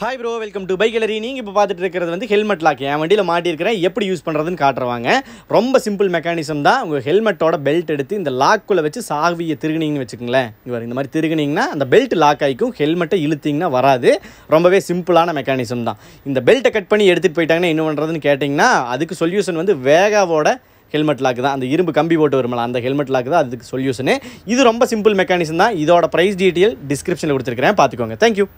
hi bro welcome to pie gallery நீங்கள் இப்போ பார்த்துட்டு இருக்கிறது வந்து ஹெல்மெட் லாக் என் வண்டியில் மாட்டியிருக்கிறேன் எப்படி யூஸ் பண்ணுறதுன்னு காட்டுறவாங்க ரொம்ப சிம்பிள் மெக்கானிசம் தான் உங்கள் ஹெல்மெட்டோட பெல்ட் எடுத்து இந்த லாக்குள்ளே வச்சு சாவியை திருகுனிங்கன்னு வச்சுக்கோங்களேன் இவர் இந்த மாதிரி திருகுனிங்கன்னா அந்த பெல்ட் லாக் ஆகிக்கும் ஹெல்மெட்டை இழுத்திங்கன்னா வராது ரொம்பவே சிம்பிளான மெக்கானிசம் தான் இந்த பெல்ட்டை கட் பண்ணி எடுத்துகிட்டு போயிட்டாங்கன்னா என்ன பண்ணுறதுன்னு கேட்டிங்கன்னா அதுக்கு சொல்யூஷன் வந்து வேகாவோட ஹெல்மெட் லாக்கு தான் அந்த இரும்பு கம்பி போட்டு வருமல அந்த ஹெல்மெட் லாக்கு தான் அதுக்கு சொல்யூஷனு இது ரொம்ப சிம்பிள் மெக்கானிசம் தான் இதோட ப்ரைஸ் டீட்டெயில் டிஸ்கிரிப்ஷனில் கொடுத்துருக்கிறேன் பார்த்துக்கோங்க தேங்க்யூ